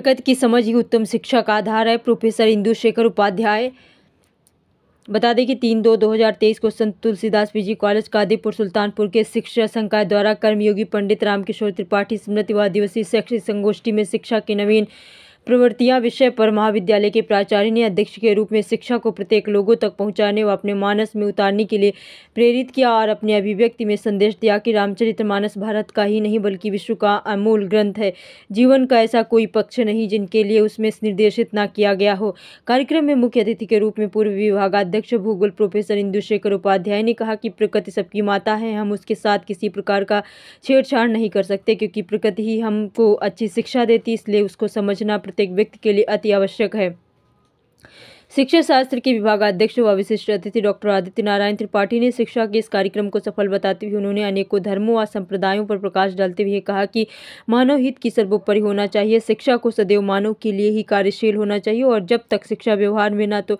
जगत की समझ ही उत्तम शिक्षा का आधार है प्रोफेसर इंदु शेखर उपाध्याय बता दें कि तीन दो दो हज़ार तेईस को संत तुलसीदास पीजी कॉलेज कादीपुर सुल्तानपुर के शिक्षा संकाय द्वारा कर्मयोगी पंडित रामकिशोर त्रिपाठी स्मृति व आदिवासी शैक्षिक संगोष्ठी में शिक्षा के नवीन प्रवृत्तियां विषय पर महाविद्यालय के प्राचार्य ने अध्यक्ष के रूप में शिक्षा को प्रत्येक लोगों तक पहुंचाने व अपने मानस में उतारने के लिए प्रेरित किया और अपने अभिव्यक्ति में संदेश दिया कि रामचरितमानस भारत का ही नहीं बल्कि विश्व का अमूल ग्रंथ है जीवन का ऐसा कोई पक्ष नहीं जिनके लिए उसमें निर्देशित न किया गया हो कार्यक्रम में मुख्य अतिथि के रूप में पूर्व विभागाध्यक्ष भूगोल प्रोफेसर इंदुशेखर उपाध्याय ने कहा कि प्रकृति सबकी माता है हम उसके साथ किसी प्रकार का छेड़छाड़ नहीं कर सकते क्योंकि प्रकृति ही हमको अच्छी शिक्षा देती इसलिए उसको समझना प्रत्येक व्यक्ति के लिए अति आवश्यक है शिक्षा शास्त्र के विभागाध्यक्ष व विशिष्ट अतिथि डॉक्टर आदित्य नारायण त्रिपाठी ने शिक्षा के इस कार्यक्रम को सफल बताते हुए उन्होंने अनेकों धर्मों व संप्रदायों पर प्रकाश डालते हुए कहा कि मानव हित की सर्वोपरि होना चाहिए शिक्षा को सदैव मानव के लिए ही कार्यशील होना चाहिए और जब तक शिक्षा व्यवहार में न तो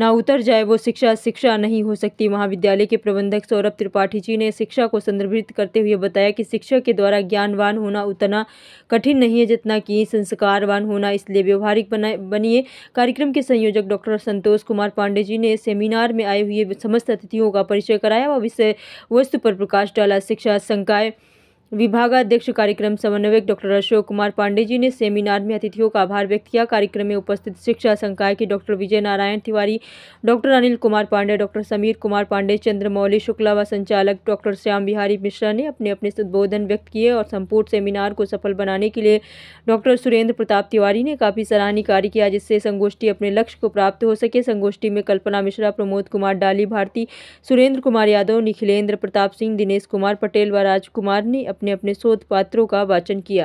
ना उतर जाए वो शिक्षा शिक्षा नहीं हो सकती महाविद्यालय के प्रबंधक सौरभ त्रिपाठी जी ने शिक्षा को संदर्भित करते हुए बताया कि शिक्षा के द्वारा ज्ञानवान होना उतना कठिन नहीं है जितना कि संस्कारवान होना इसलिए व्यवहारिक बनिए कार्यक्रम के संयोजक डॉक्टर संतोष कुमार पांडे जी ने सेमिनार में आए हुए समस्त अतिथियों का परिचय कराया व विषय वस्तु पर प्रकाश डाला शिक्षा संकाय विभागाध्यक्ष कार्यक्रम समन्वयक डॉक्टर अशोक कुमार पांडे जी ने सेमिनार में अतिथियों का आभार व्यक्त किया कार्यक्रम में उपस्थित शिक्षा संकाय के doctor Vijay Narayan Tiwari doctor Anil Kumar Pandey doctor Sameer Kumar Pandey Mauli Shukla व संचालक डॉक्टर श्याम बिहारी मिश्रा ने अपने अपने उद्बोधन व्यक्त किए और संपूर्ण सेमिनार को सफल बनाने के लिए डॉक्टर सुरेंद्र प्रताप तिवारी ने काफ़ी सराहनीय कार्य किया जिससे संगोष्ठी अपने लक्ष्य को प्राप्त हो सके संगोष्ठी में कल्पना मिश्रा प्रमोद कुमार डाली भारती सुरेंद्र कुमार यादव निखिलेंद्र प्रताप सिंह दिनेश कुमार पटेल व राजकुमार ने अपने अपने शोध पात्रों का वाचन किया